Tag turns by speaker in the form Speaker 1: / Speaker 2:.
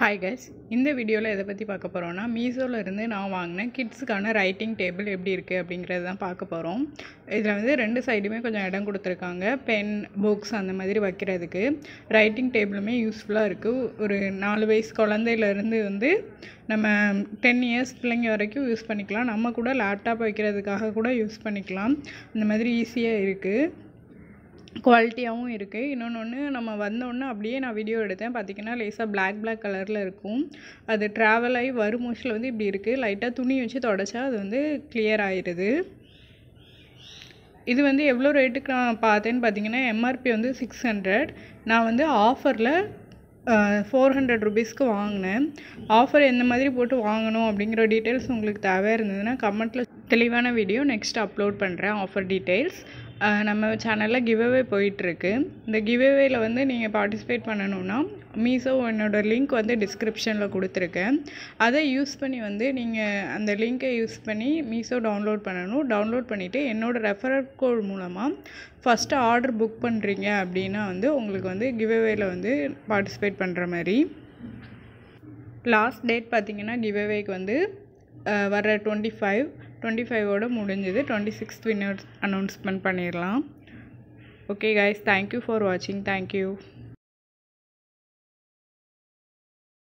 Speaker 1: hi guys இந்த வீடியோவில் எதை பற்றி பார்க்க போகிறோன்னா மீஷோவிலேருந்து நான் வாங்கினேன் கிட்ஸுக்கான ரைட்டிங் டேபிள் எப்படி இருக்குது அப்படிங்கிறது தான் பார்க்க போகிறோம் இதில் வந்து ரெண்டு சைடுமே கொஞ்சம் இடம் கொடுத்துருக்காங்க பென் புக்ஸ் அந்த மாதிரி வைக்கிறதுக்கு ரைட்டிங் டேபிளுமே யூஸ்ஃபுல்லாக இருக்குது ஒரு நாலு வயசு குழந்தையிலேருந்து வந்து நம்ம டென் இயர்ஸ் பிள்ளைங்க வரைக்கும் யூஸ் பண்ணிக்கலாம் நம்ம கூட லேப்டாப் வைக்கிறதுக்காக கூட யூஸ் பண்ணிக்கலாம் இந்த மாதிரி ஈஸியாக இருக்குது குவாலிட்டியாகவும் இருக்குது இன்னொன்று ஒன்று நம்ம வந்தோடனே அப்படியே நான் வீடியோ எடுத்தேன் பார்த்திங்கன்னா லேசாக பிளாக் பிளாக் கலரில் இருக்கும் அது ட்ராவல் ஆகி வரும் மோஷில் வந்து இப்படி இருக்குது லைட்டாக துணி வச்சு தொடச்சா அது வந்து கிளியர் ஆகிடுது இது வந்து எவ்வளோ ரேட்டுக்கு நான் பார்த்தேன்னு பார்த்தீங்கன்னா எம்ஆர்பி வந்து சிக்ஸ் ஹண்ட்ரட் நான் வந்து ஆஃபரில் ஃபோர் ஹண்ட்ரட் ருபீஸ்க்கு வாங்கினேன் ஆஃபர் எந்த மாதிரி போட்டு வாங்கணும் அப்படிங்கிற டீட்டெயில்ஸ் உங்களுக்கு தேவையாக இருந்ததுன்னா கமெண்ட்டில் தெளிவான வீடியோ நெக்ஸ்ட் அப்லோட் பண்ணுறேன் ஆஃபர் டீட்டெயில்ஸ் நம்ம சேனலில் கிவ்அவே போயிட்டுருக்கு இந்த கிவ்அவேயில் வந்து நீங்கள் பார்ட்டிசிபேட் பண்ணணும்னா மீஷோ என்னோடய லிங்க் வந்து டிஸ்கிரிப்ஷனில் கொடுத்துருக்கேன் அதை யூஸ் பண்ணி வந்து நீங்கள் அந்த லிங்க்கை யூஸ் பண்ணி மீசோ டவுன்லோட் பண்ணணும் டவுன்லோட் பண்ணிவிட்டு என்னோடய ரெஃபரல் கோட் மூலமாக ஃபஸ்ட்டு ஆர்டர் புக் பண்ணுறீங்க அப்படின்னா வந்து உங்களுக்கு வந்து கிவ்அவேயில் வந்து பார்ட்டிசிபேட் பண்ணுற மாதிரி லாஸ்ட் டேட் பார்த்திங்கன்னா கிவ்அவேக்கு வந்து வர டுவெண்ட்டி ஃபைவ் டுவெண்ட்டி ஃபைவோட முடிஞ்சது டுவெண்ட்டி சிக்ஸ்த் வின்னர்ஸ் அனௌன்ஸ்மெண்ட் பண்ணிடலாம் ஓகே கைஸ் தேங்க்யூ ஃபார் வாட்சிங் தேங்க்யூ